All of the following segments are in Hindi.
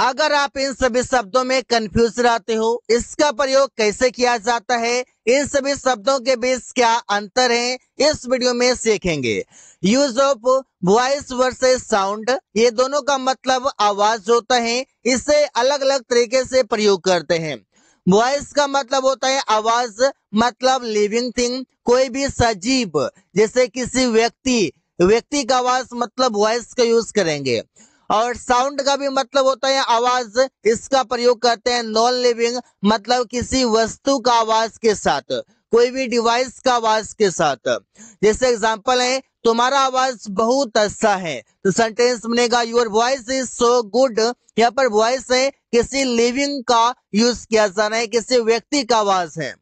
अगर आप इन सभी शब्दों में कंफ्यूज रहते हो इसका प्रयोग कैसे किया जाता है इन सभी शब्दों के बीच क्या अंतर है इस वीडियो में सीखेंगे use of voice versus sound ये दोनों का मतलब आवाज होता है इसे अलग अलग तरीके से प्रयोग करते हैं वॉइस का मतलब होता है आवाज मतलब लिविंग थिंग कोई भी सजीव जैसे किसी व्यक्ति व्यक्ति का आवाज मतलब वॉइस का यूज करेंगे और साउंड का भी मतलब होता है आवाज इसका प्रयोग करते हैं नॉन लिविंग मतलब किसी वस्तु का आवाज के साथ कोई भी डिवाइस का आवाज के साथ जैसे एग्जांपल है तुम्हारा आवाज बहुत अच्छा है तो सेंटेंस बनेगा your voice is so good यहाँ पर वॉइस है किसी लिविंग का यूज किया जा रहा है किसी व्यक्ति का आवाज है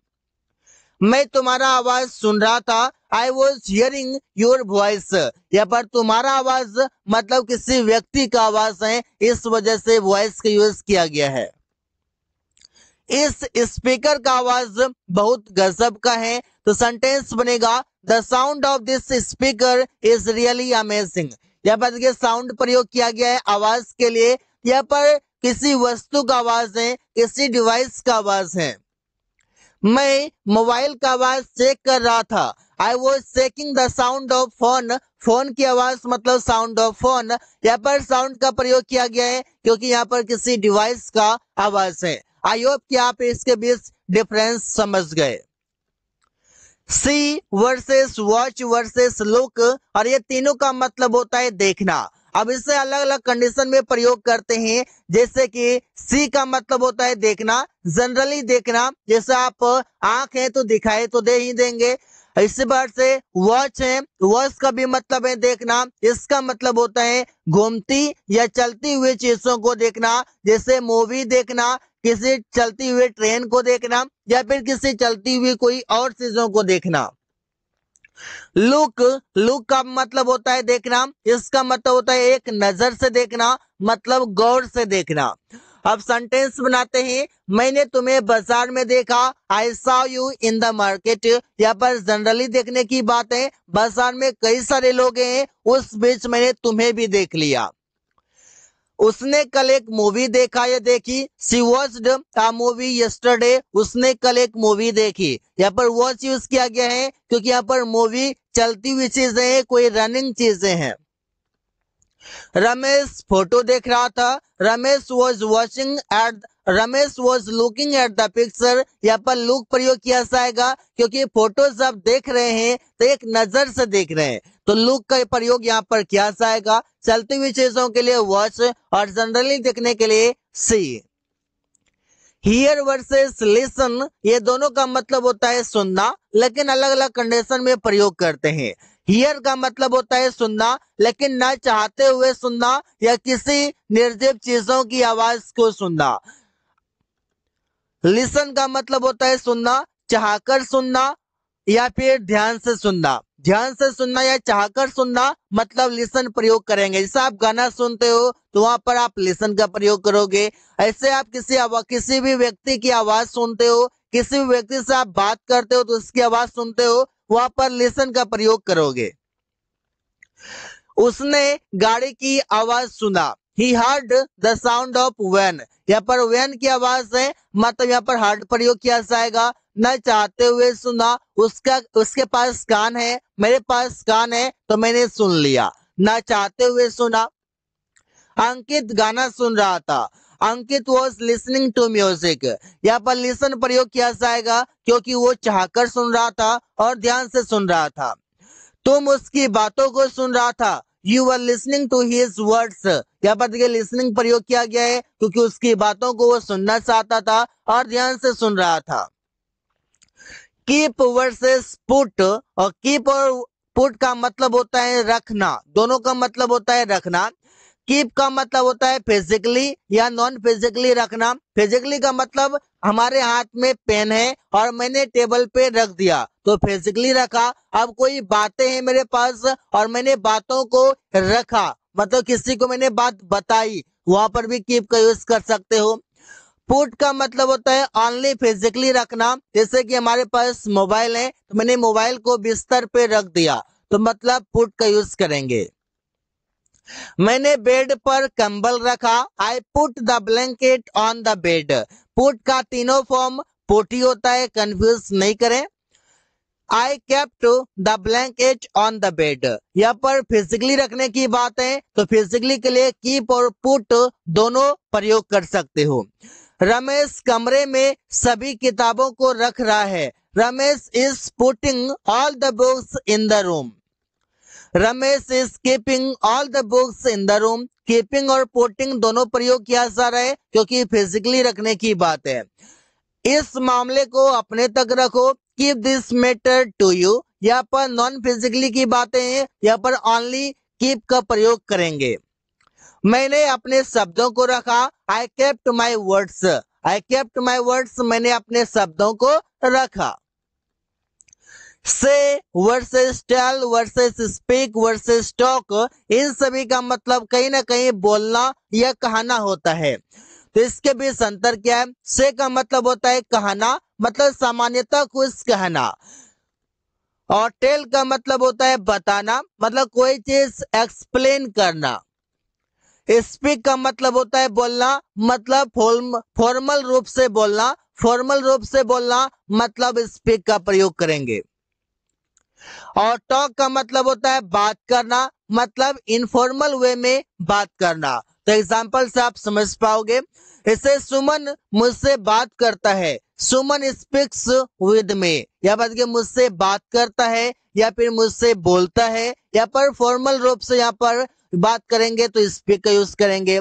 मैं तुम्हारा आवाज सुन रहा था I was hearing your voice यहाँ पर तुम्हारा आवाज मतलब किसी व्यक्ति का आवाज है इस वजह से वॉइस का यूज किया गया है इस स्पीकर का आवाज बहुत गजब का है तो सेंटेंस बनेगा the sound of this speaker is really amazing यहाँ पर देखिए साउंड प्रयोग किया गया है आवाज के लिए यहाँ पर किसी वस्तु का आवाज है किसी डिवाइस का आवाज है मैं मोबाइल का आवाज चेक कर रहा था I was checking the sound of phone phone की आवाज मतलब साउंड ऑफ फोन यहाँ पर साउंड का प्रयोग किया गया है क्योंकि यहाँ पर किसी डिवाइस का आवाज है आई होप कि आप इसके बीच डिफरेंस समझ गए see versus watch versus look और ये तीनों का मतलब होता है देखना अब इसे अलग अलग कंडीशन में प्रयोग करते हैं जैसे कि सी का मतलब होता है देखना जनरली देखना जैसे आप आंख है तो दिखाई तो दे ही देंगे इस बार से वॉच है वॉच का भी मतलब है देखना इसका मतलब होता है घूमती या चलती हुई चीजों को देखना जैसे मूवी देखना किसी चलती हुई ट्रेन को देखना या फिर किसी चलती हुई कोई और चीजों को देखना लुक लुक का मतलब होता है देखना इसका मतलब होता है एक नजर से देखना मतलब गौर से देखना अब सेंटेंस बनाते हैं मैंने तुम्हें बाजार में देखा I saw you in the market यहाँ पर जनरली देखने की बात है बाजार में कई सारे लोग हैं उस बीच मैंने तुम्हें भी देख लिया उसने कल एक मूवी देखा या देखी she watched a movie yesterday उसने कल एक मूवी देखी यहाँ पर वॉच यूज किया गया है क्योंकि यहाँ पर मूवी चलती हुई चीजें हैं कोई रनिंग चीजें हैं रमेश फोटो देख रहा था Ramesh was watching at Ramesh was looking at the picture यहाँ पर लुक प्रयोग किया जाएगा क्योंकि फोटो जब देख रहे हैं तो एक नजर से देख रहे हैं तो लुक का प्रयोग यहाँ पर किया जाएगा चलती हुई चीजों के लिए वॉच और जनरली देखने के लिए सी हियर वर्सेस लिसन ये दोनों का मतलब होता है सुनना लेकिन अलग अलग कंडीशन में प्रयोग करते हैं हियर का मतलब होता है सुनना लेकिन न चाहते हुए सुनना या किसी निर्जीव चीजों की आवाज को सुनना लिसन का मतलब होता है सुनना चाहकर सुनना या फिर ध्यान से सुनना ध्यान से सुनना या चाहकर सुनना मतलब लिसन प्रयोग करेंगे जैसे आप गाना सुनते हो तो वहां पर आप लिसन का प्रयोग करोगे ऐसे आप किसी किसी भी व्यक्ति की आवाज सुनते हो किसी भी व्यक्ति से आप बात करते हो तो उसकी आवाज सुनते हो वहां पर लेसन का प्रयोग करोगे उसने गाड़ी की आवाज सुना he heard the sound of van यहाँ पर वैन की आवाज है मतलब यहाँ पर हर्ड प्रयोग किया जाएगा न चाहते हुए सुना उसका उसके पास कान है मेरे पास कान है तो मैंने सुन लिया न चाहते हुए सुना अंकित गाना सुन रहा था Ankit was listening to music यहाँ पर लिसन प्रयोग किया जाएगा क्योंकि वो चाहकर सुन रहा था और ध्यान से सुन रहा था तुम उसकी बातों को सुन रहा था you are listening to his words यहाँ पर देखिए लिसनिंग प्रयोग किया गया है क्योंकि उसकी बातों को वो सुनना चाहता था और ध्यान से सुन रहा था कीप वर्सेस पुट और कीप और पुट का मतलब होता है रखना दोनों का मतलब होता है रखना कीप का मतलब होता है फिजिकली या नॉन फिजिकली रखना फिजिकली का मतलब हमारे हाथ में पेन है और मैंने टेबल पे रख दिया तो फिजिकली रखा अब कोई बातें हैं मेरे पास और मैंने बातों को रखा मतलब किसी को मैंने बात बताई वहां पर भी कीप का यूज कर सकते हो पुट का मतलब होता है ऑनली फिजिकली रखना जैसे कि हमारे पास मोबाइल है तो मैंने मोबाइल को बिस्तर पे रख दिया तो मतलब पुट का यूज करेंगे मैंने बेड पर कंबल रखा I put the blanket on the bed put का तीनों फॉर्म पोटी होता है कंफ्यूज नहीं करें I kept the blanket on the bed यहाँ पर फिजिकली रखने की बात है तो फिजिकली के लिए कीप और पुट दोनों प्रयोग कर सकते हो रमेश कमरे में सभी किताबों को रख रहा है Ramesh is putting all the books in the room Ramesh is keeping all the books in the room keeping और पोटिंग दोनों प्रयोग किया जा रहा है क्योंकि फिजिकली रखने की बात है इस मामले को अपने तक रखो keep this matter to you यहाँ पर नॉन फिजिकली की बातें हैं यहाँ पर ऑनली कीप का प्रयोग करेंगे मैंने अपने शब्दों को रखा I kept my words I kept my words मैंने अपने शब्दों को रखा say versus tell versus speak versus talk इन सभी का मतलब कहीं ना कहीं बोलना या कहना होता है तो इसके बीच अंतर क्या है से का मतलब होता है कहना मतलब सामान्यता कुछ कहना और टेल का मतलब होता है बताना मतलब कोई चीज एक्सप्लेन करना स्पीक का मतलब होता है बोलना मतलब फॉर्मल रूप से बोलना फॉर्मल रूप से बोलना मतलब स्पीक का प्रयोग करेंगे और टॉक का मतलब होता है बात करना मतलब इनफॉर्मल वे में बात करना तो एग्जाम्पल से आप समझ पाओगे इसे सुमन मुझसे बात करता है सुमन स्पीक्स विद में या बात के मुझसे बात करता है या फिर मुझसे बोलता है या पर फॉर्मल रूप से यहाँ पर बात करेंगे तो स्पीक का यूज करेंगे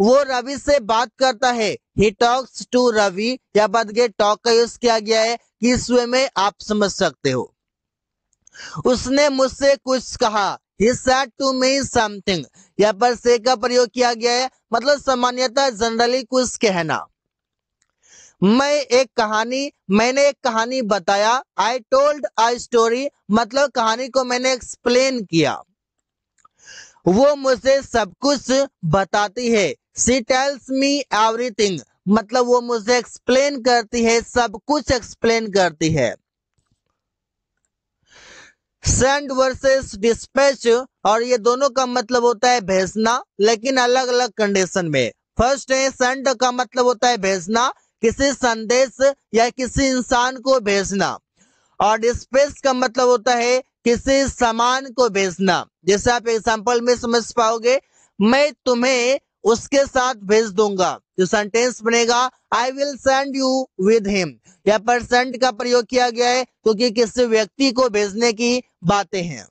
वो रवि से बात करता है ही टॉक्स टू रवि या बात के टॉक का यूज किया गया है कि इस वे में आप समझ सकते हो उसने मुझसे कुछ कहा he said to me something यहाँ पर से का प्रयोग किया गया है मतलब सामान्यतः जनरली कुछ कहना मैं एक कहानी मैंने एक कहानी बताया आई टोल्ड अ स्टोरी मतलब कहानी को मैंने एक्सप्लेन किया वो मुझे सब कुछ बताती है सी टेल्स मी एवरीथिंग मतलब वो मुझे एक्सप्लेन करती है सब कुछ एक्सप्लेन करती है सेंड वर्सेस डिस्पैच और ये दोनों का मतलब होता है भेजना लेकिन अलग अलग कंडीशन में फर्स्ट है सेंड का मतलब होता है भेजना किसी संदेश या किसी इंसान को भेजना और डिस्पेस का मतलब होता है किसी सामान को भेजना जैसे आप एग्जाम्पल में समझ पाओगे मैं तुम्हें उसके साथ भेज दूंगा जो सेंटेंस बनेगा I will send you with him यहाँ पर सेंड का प्रयोग किया गया है क्योंकि किसी व्यक्ति को भेजने की बातें हैं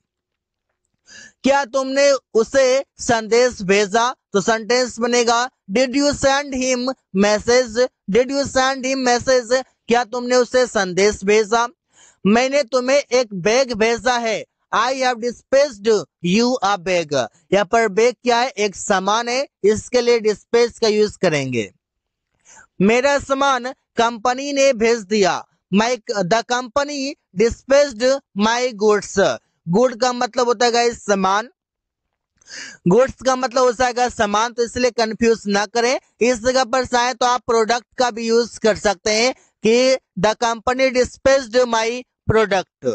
क्या तुमने उसे संदेश भेजा तो सेंटेंस बनेगा did you send him message did you send him message क्या तुमने उसे संदेश भेजा मैंने तुम्हें एक बैग भेजा है I have dispatched you a bag यहाँ पर बैग क्या है एक सामान है इसके लिए डिस्पेस का यूज करेंगे मेरा सामान कंपनी ने भेज दिया my the company dispatched my goods good का मतलब होता है सामान गुड्स का मतलब हो जाएगा सामान तो इसलिए कंफ्यूज ना करें इस जगह पर चाहे तो आप प्रोडक्ट का भी यूज कर सकते हैं कि the company dispatched my product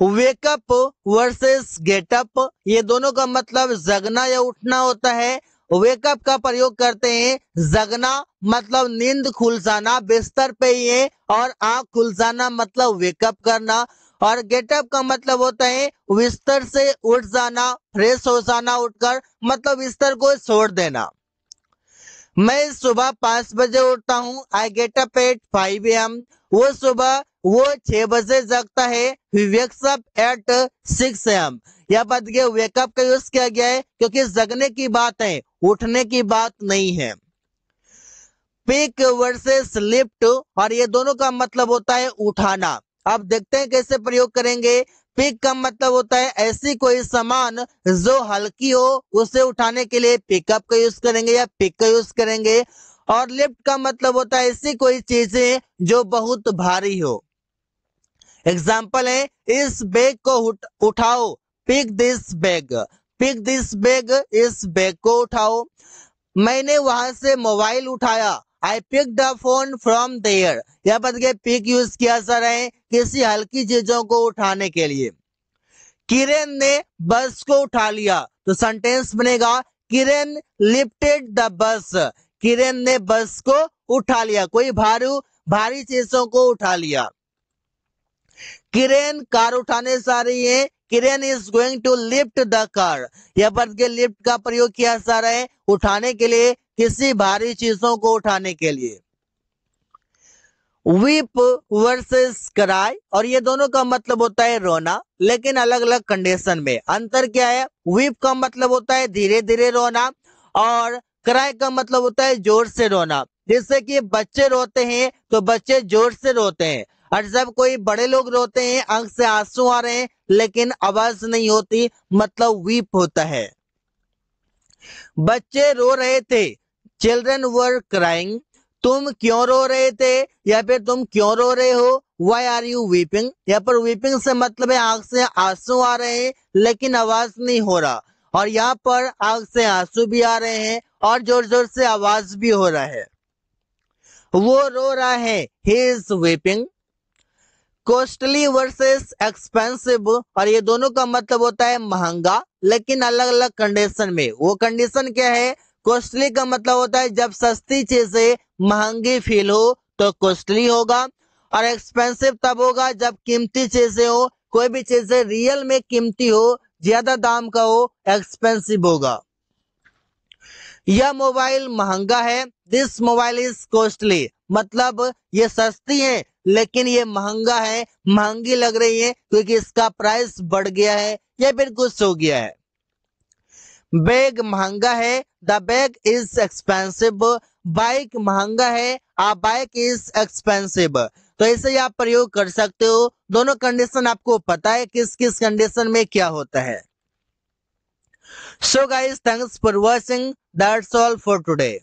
wake up versus get up ये दोनों का मतलब जगना या उठना होता है वेकअप का प्रयोग करते हैं जगना मतलब नींद खुल जाना बिस्तर पे ही है और आंख खुल जाना मतलब वेकअप करना और गेटअप का मतलब होता है बिस्तर से उठ जाना फ्रेश हो जाना उठकर मतलब बिस्तर को छोड़ देना मैं सुबह पांच बजे उठता हूँ I get up at five AM वो सुबह वो छह बजे जगता है he wakes up at six AM यह पद के वेकअप का यूज किया गया है क्योंकि जगने की बात है उठने की बात नहीं है पिक वर्सेस लिफ्ट और ये दोनों का मतलब होता है उठाना अब देखते हैं कैसे प्रयोग करेंगे पिक का मतलब होता है ऐसी कोई सामान जो हल्की हो उसे उठाने के लिए पिकअप का यूज करेंगे या पिक का यूज करेंगे और लिफ्ट का मतलब होता है ऐसी कोई चीजें जो बहुत भारी हो एग्जाम्पल है इस बैग को उठाओ pick this bag pick this bag इस बैग को उठाओ मैंने वहां से मोबाइल उठाया I pick the phone from there यह पद के पिक यूज किया सर है किसी हल्की चीजों को उठाने के लिए किरण ने बस को उठा लिया तो सेंटेंस बनेगा किरण लिफ्टेड द बस किरण ने बस को उठा लिया कोई भारू भारी चीजों को उठा लिया किरेन कार उठाने जा रही है Kiran is going to lift the car यह पद के लिफ्ट का प्रयोग किया जा रहा है उठाने के लिए किसी भारी चीजों को उठाने के लिए वीप वर्सेस क्राई और ये दोनों का मतलब होता है रोना लेकिन अलग अलग कंडीशन में अंतर क्या है वीप का मतलब होता है धीरे धीरे रोना और क्राई का मतलब होता है जोर से रोना जैसे कि बच्चे रोते हैं तो बच्चे जोर से रोते हैं और जब कोई बड़े लोग रोते हैं आंख से आंसू आ रहे हैं लेकिन आवाज नहीं होती मतलब वीप होता है बच्चे रो रहे थे चिल्ड्रन वर क्राइंग तुम क्यों रो रहे थे या फिर तुम क्यों रो रहे हो वाई आर यू वीपिंग यहाँ पर वीपिंग से मतलब है आंख से आंसू आ रहे हैं लेकिन आवाज नहीं हो रहा और यहाँ पर आंख से आंसू भी आ रहे हैं और जोर जोर से आवाज भी हो रहा है वो रो रहा है he is weeping costly versus expensive और ये दोनों का मतलब होता है महंगा लेकिन अलग अलग कंडीशन में वो कंडीशन क्या है कॉस्टली का मतलब होता है जब सस्ती चीजें महंगी फील हो तो कॉस्टली होगा और एक्सपेंसिव तब होगा जब कीमती चीजें हो कोई भी चीजें रियल में कीमती हो ज्यादा दाम का हो एक्सपेंसिव होगा यह मोबाइल महंगा है दिस मोबाइल इज कॉस्टली मतलब ये सस्ती है लेकिन ये महंगा है महंगी लग रही है क्योंकि इसका प्राइस बढ़ गया है या फिर कुछ हो गया है बैग महंगा है the bag is expensive bike महंगा है आ बाइक इज एक्सपेंसिव तो ऐसे आप प्रयोग कर सकते हो दोनों कंडीशन आपको पता है किस किस कंडीशन में क्या होता है so guys thanks for watching that's all for today